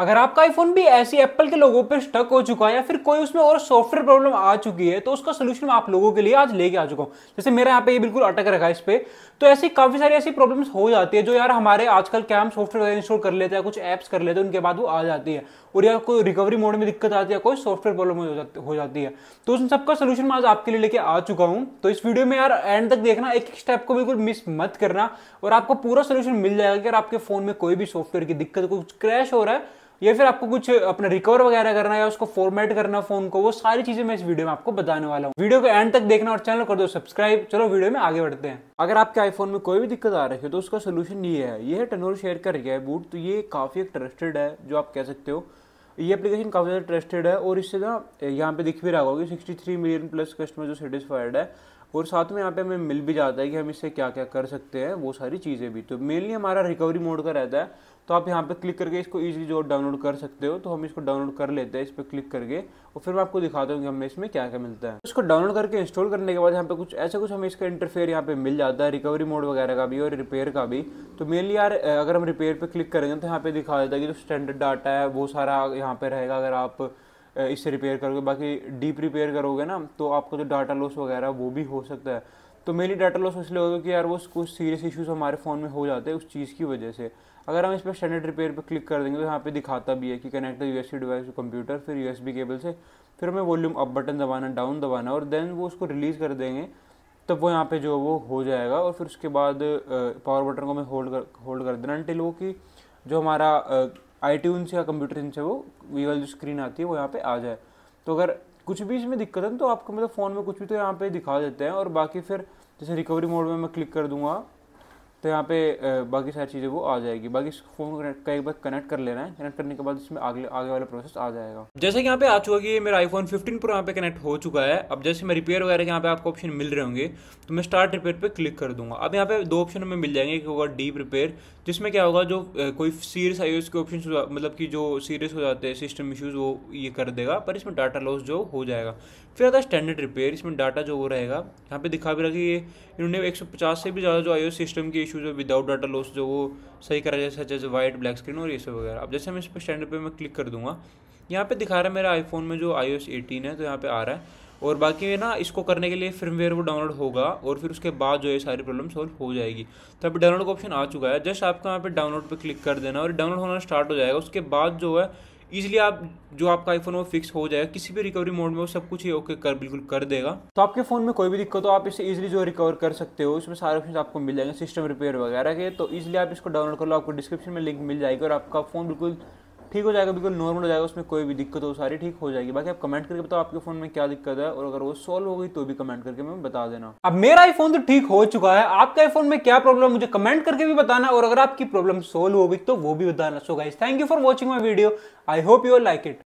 अगर आपका आईफोन भी ऐसी एप्पल के लोगों पर स्टक हो चुका है या फिर कोई उसमें और सॉफ्टवेयर प्रॉब्लम आ चुकी है तो उसका सोल्यूशन मैं आप लोगों के लिए आज लेके आ चुका हूँ जैसे मेरा यहाँ पे ये बिल्कुल अटक रखा है इस पर तो ऐसी काफ़ी सारी ऐसी प्रॉब्लम्स हो जाती है जो यार हमारे आजकल क्या हम सॉफ्टवेयर इंस्टॉल कर लेते हैं कुछ ऐप्स कर लेते हैं उनके बाद वो आ जाती है और या कोई रिकवरी मोड में दिक्कत आती है कोई सॉफ्टवेयर प्रॉब्लम हो जाती है तो उन सबका सोल्यूशन मैं आज आपके लिए लेके आ चुका हूँ तो इस वीडियो में यार एंड तक देखना एक एक स्टेप को बिल्कुल मिस मत करना और आपको पूरा सोल्यूशन मिल जाएगा कि अगर आपके फ़ोन में कोई भी सॉफ्टवेयर की दिक्कत कुछ क्रैश हो रहा है या फिर आपको कुछ अपना रिकवर वगैरह करना या उसको फॉर्मेट करना फोन को वो सारी चीजें मैं इस वीडियो में आपको बताने वाला हूँ वीडियो को एंड तक देखना और चैनल कर दो सब्सक्राइब चलो वीडियो में आगे बढ़ते हैं अगर आपके आईफोन में कोई भी दिक्कत आ रही है तो उसका सोल्यूशन ये है ये है टनोर शेयर कर गया है बूट तो ये काफ़ी एक ट्रस्टेड है जो आप कह सकते हो ये एप्लीकेशन काफ़ी ज़्यादा ट्रस्टेड है और इससे ना यहाँ पे दिख भी रहा होगा sixty three million plus customer जो सेटिस्फाइड है और साथ में यहाँ पे हमें मिल भी जाता है कि हम इससे क्या क्या कर सकते हैं वो सारी चीज़ें भी तो मेनली हमारा रिकवरी मोड का रहता है तो आप यहाँ पे क्लिक करके इसको ईजिली जो डाउनलोड कर सकते हो तो हम इसको डाउनलोड कर लेते हैं इस पर क्लिक करके और फिर मैं आपको दिखाता हूँ कि हमें इसमें क्या क्या मिलता है इसको डाउनलोड करके इंस्टॉल करने के बाद यहाँ पे कुछ ऐसा कुछ हमें इसका इंटरफेयर यहाँ पे मिल जाता है रिकवरी मोड वगैरह का भी और रिपेयर का भी तो मेनली यार अगर हम रिपेयर पर क्लिक करेंगे तो यहाँ पे दिखा देता है कि जो स्टैंडर्ड डाटा है वो सारा यहाँ पे रहेगा अगर आप इससे रिपेयर करोगे बाकी डीप रिपेयर करोगे ना तो आपको जो डाटा लॉस वगैरह वो भी हो सकता है तो मेरी डाटा लॉस इसलिए होगा कि यार वो कुछ सीरियस इश्यूज हमारे फ़ोन में हो जाते हैं उस चीज़ की वजह से अगर हम इस पर स्टैंडर्ड रिपेयर पर क्लिक कर देंगे तो यहाँ पे दिखाता भी है कि connect U S device computer फिर यू केबल से फिर हमें वॉल्यूम अप बटन दबाना डाउन दबाना और देन वो उसको रिलीज़ कर देंगे तब वो यहाँ पे जो वो हो जाएगा और फिर उसके बाद पावर बटन को हमें होल्ड कर होल्ड कर देना टिल वो कि जो हमारा आई या कंप्यूटर से वो वी वाली जो स्क्रीन आती है वो यहाँ पर आ जाए तो अगर कुछ भी इसमें दिक्कत है तो आपको मतलब फ़ोन में कुछ भी तो यहाँ पे दिखा देते हैं और बाकी फिर जैसे रिकवरी मोड में मैं क्लिक कर दूंगा तो यहाँ पे बाकी सारी चीज़ें वो आ जाएगी बाकी इस फ़ोन कनेक्ट एक बार कनेक्ट कर लेना है कनेक्ट करने के बाद इसमें आगे आगे वाला प्रोसेस आ जाएगा जैसे कि यहाँ पे आ चुका कि मेरा आईफोन 15 प्रो यहाँ पे कनेक्ट हो चुका है अब जैसे मैं रिपेयर वगैरह के यहाँ पे आपको ऑप्शन मिल रहे होंगे तो मैं स्टार्ट रिपेयर पर क्लिक कर दूंगा अब यहाँ पे दो ऑप्शन हमें मिल जाएंगे एक होगा डीप रिपेयर जिसमें क्या होगा जो कोई सीरियस आई के ऑप्शन मतलब कि जो सीरियस हो जाते हैं सिस्टम इशूज़ वो ये कर देगा पर इसमें डाटा लॉस जो हो जाएगा फिर आता है स्टैंडर्ड रिपेयर इसमें डाटा जो हो रहेगा यहाँ पे दिखा भी रहा कि ये इन्होंने एक से भी ज़्यादा जो आई सिस्टम के इशू इशू जो विदाउट डाटा लॉस जो वो सही करा जाए such as white black screen और ये सब वगैरह अब जैसे मैं इस पर स्टैंडर्ड पर मैं क्लिक कर दूंगा यहाँ पे दिखा रहा है मेरा आईफोन में जो आई ओ है तो यहाँ पे आ रहा है और बाकी ना इसको करने के लिए फिल्मवेयर वो डाउनलोड होगा और फिर उसके बाद जो है सारी प्रॉब्लम सॉल्व हो जाएगी तो अभी डाउनलोड का ऑप्शन आ चुका है जस्ट आपको यहाँ पे डाउनलोड पे क्लिक कर देना और डाउनलोड होना स्टार्ट हो जाएगा उसके बाद जो है ईजिली आप जो आपका आईफोन वो फिक्स हो जाएगा किसी भी रिकवरी मोड में वो सब कुछ ही ओके कर बिल्कुल कर देगा तो आपके फ़ोन में कोई भी दिक्कत हो आप इसे ईजिली जो रिकवर कर सकते हो उसमें सारे ऑप्शन आपको मिल जाएंगे सिस्टम रिपेयर वगैरह के तो ईजिली आप इसको डाउनलोड कर लो आपको डिस्क्रिप्शन में लिंक मिल जाएगी और आपका फ़ोन बिल्कुल ठीक हो जाएगा बिल्कुल नॉर्मल हो जाएगा उसमें कोई भी दिक्कत हो सारी ठीक हो जाएगी बाकी आप कमेंट करके बताओ आपके फोन में क्या दिक्कत है और अगर वो सॉल्व हो गई तो भी कमेंट करके मैं बता देना अब मेरा आईफोन तो ठीक हो चुका है आपका आईफोन में क्या प्रॉब्लम मुझे कमेंट करके भी बताना और अगर आपकी प्रॉब्लम सोल्व हो गई तो वो भी बताना so guys thank you for watching my video I hope your like it